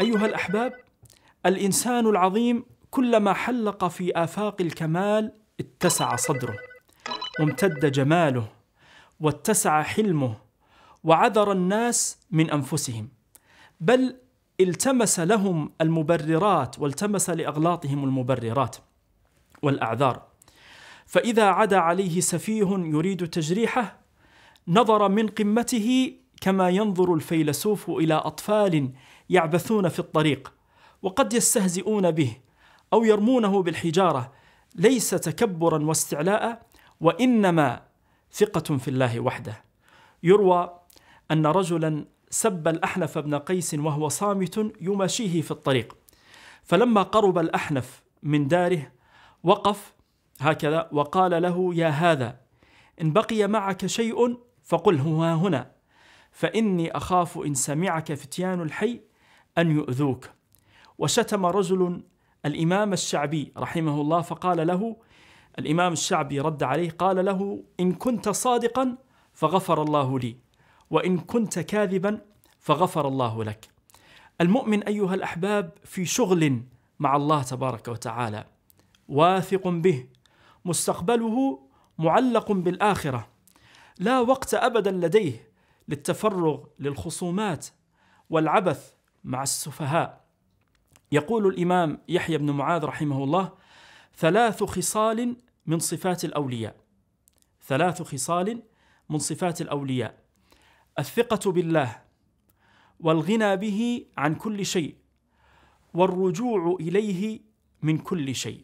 أيها الأحباب الإنسان العظيم كلما حلق في آفاق الكمال اتسع صدره وامتد جماله واتسع حلمه وعذر الناس من أنفسهم بل التمس لهم المبررات والتمس لأغلاطهم المبررات والأعذار فإذا عدا عليه سفيه يريد تجريحه نظر من قمته كما ينظر الفيلسوف الى اطفال يعبثون في الطريق وقد يستهزئون به او يرمونه بالحجاره ليس تكبرا واستعلاء وانما ثقه في الله وحده يروى ان رجلا سب الاحنف بن قيس وهو صامت يماشيه في الطريق فلما قرب الاحنف من داره وقف هكذا وقال له يا هذا ان بقي معك شيء فقل هو هنا فإني أخاف إن سمعك فتيان الحي أن يؤذوك وشتم رجل الإمام الشعبي رحمه الله فقال له الإمام الشعبي رد عليه قال له إن كنت صادقا فغفر الله لي وإن كنت كاذبا فغفر الله لك المؤمن أيها الأحباب في شغل مع الله تبارك وتعالى واثق به مستقبله معلق بالآخرة لا وقت أبدا لديه للتفرغ للخصومات والعبث مع السفهاء يقول الامام يحيى بن معاذ رحمه الله ثلاث خصال من صفات الاولياء ثلاث خصال من صفات الاولياء الثقه بالله والغنى به عن كل شيء والرجوع اليه من كل شيء